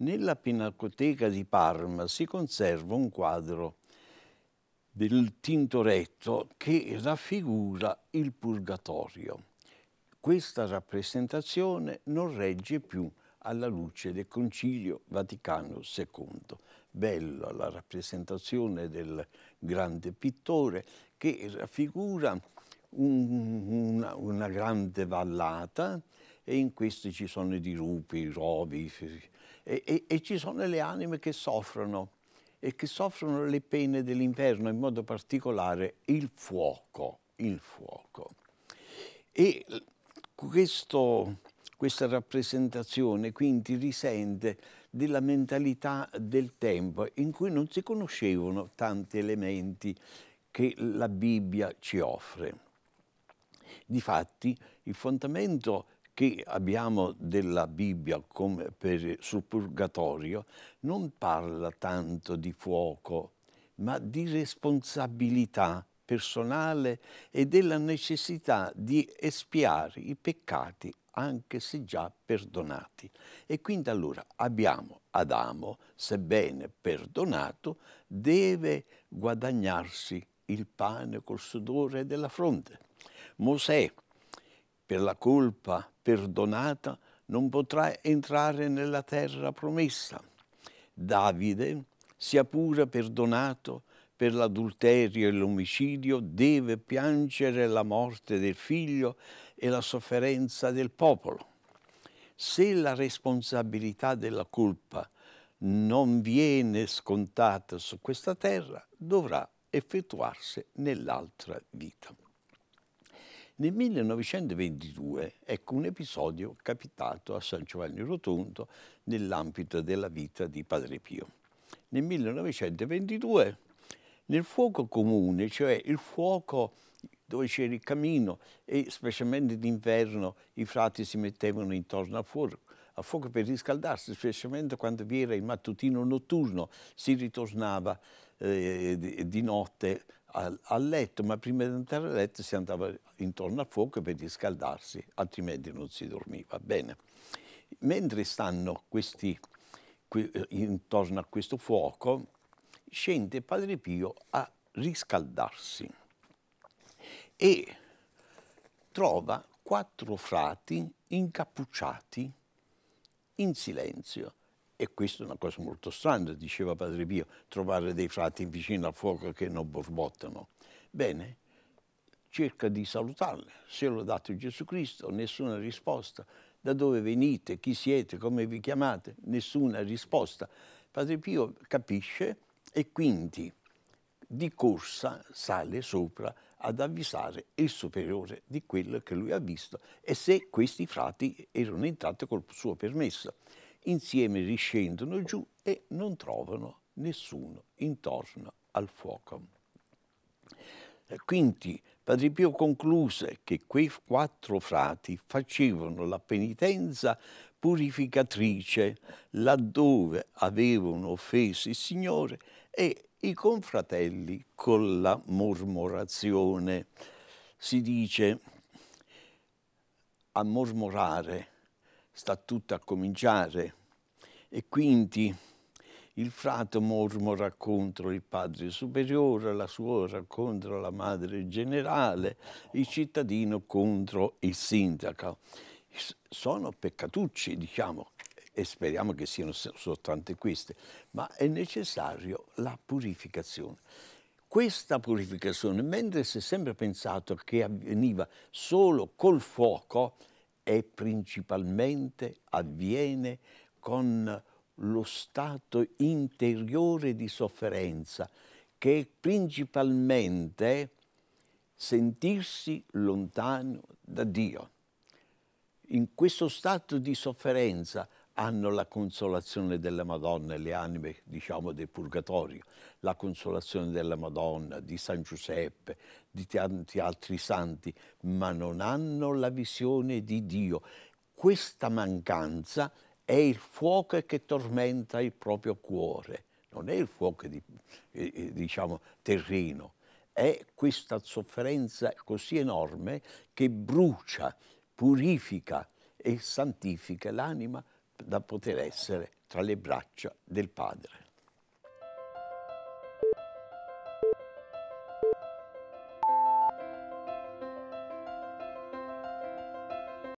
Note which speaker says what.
Speaker 1: Nella Pinacoteca di Parma si conserva un quadro del Tintoretto che raffigura il Purgatorio. Questa rappresentazione non regge più alla luce del Concilio Vaticano II. Bella la rappresentazione del grande pittore che raffigura un, una, una, grande vallata e in questi ci sono i dirupi, i rovi, e, e, e ci sono le anime che soffrono e che soffrono le pene dell'inferno, in modo particolare il fuoco, il fuoco. E questo, questa rappresentazione quindi risente della mentalità del tempo in cui non si conoscevano tanti elementi che la Bibbia ci offre. Difatti il fondamento che abbiamo della Bibbia come per, sul purgatorio non parla tanto di fuoco, ma di responsabilità personale e della necessità di espiare i peccati anche se già perdonati. E quindi allora abbiamo Adamo, sebbene perdonato, deve guadagnarsi il pane col sudore della fronte. Mosè, per la colpa perdonata non potrà entrare nella terra promessa. Davide, sia pure perdonato per l'adulterio e l'omicidio, deve piangere la morte del figlio e la sofferenza del popolo. Se la responsabilità della colpa non viene scontata su questa terra, dovrà effettuarsi nell'altra vita. Nel 1922 ecco un episodio capitato a San Giovanni Rotondo nell'ambito della vita di Padre Pio. Nel 1922 nel fuoco comune, cioè il fuoco dove c'era il camino e specialmente d'inverno i frati si mettevano intorno al fuoco, al fuoco per riscaldarsi, specialmente quando vi era il mattutino notturno, si ritornava eh, di notte a, a letto, ma prima di andare a letto si andava intorno al fuoco per riscaldarsi, altrimenti non si dormiva bene. Mentre stanno questi qui, eh, intorno a questo fuoco, scende Padre Pio a riscaldarsi e trova quattro frati incappucciati in silenzio e questa è una cosa molto strana, diceva Padre Pio, trovare dei frati vicino al fuoco che non borbottano. Bene, cerca di salutarle, se l'ho dato Gesù Cristo, nessuna risposta. Da dove venite, chi siete, come vi chiamate, nessuna risposta. Padre Pio capisce e quindi di corsa sale sopra ad avvisare il superiore di quello che lui ha visto e se questi frati erano entrati col suo permesso insieme riscendono giù e non trovano nessuno intorno al fuoco. Quindi Padre Pio concluse che quei quattro frati facevano la penitenza purificatrice laddove avevano offeso il Signore e i confratelli con la mormorazione. Si dice a mormorare sta tutto a cominciare. E quindi il frato mormora contro il padre superiore, la suora contro la madre generale, il cittadino contro il sindaco. Sono peccatucci, diciamo, e speriamo che siano soltanto queste, ma è necessario la purificazione. Questa purificazione, mentre si è sempre pensato che avveniva solo col fuoco, e principalmente avviene con lo stato interiore di sofferenza, che è principalmente sentirsi lontano da Dio. In questo stato di sofferenza hanno la consolazione della Madonna, le anime diciamo del purgatorio, la consolazione della Madonna, di San Giuseppe, di tanti altri santi, ma non hanno la visione di Dio. Questa mancanza è il fuoco che tormenta il proprio cuore, non è il fuoco di, eh, eh, diciamo, terreno, è questa sofferenza così enorme che brucia, purifica e santifica l'anima da poter essere tra le braccia del padre.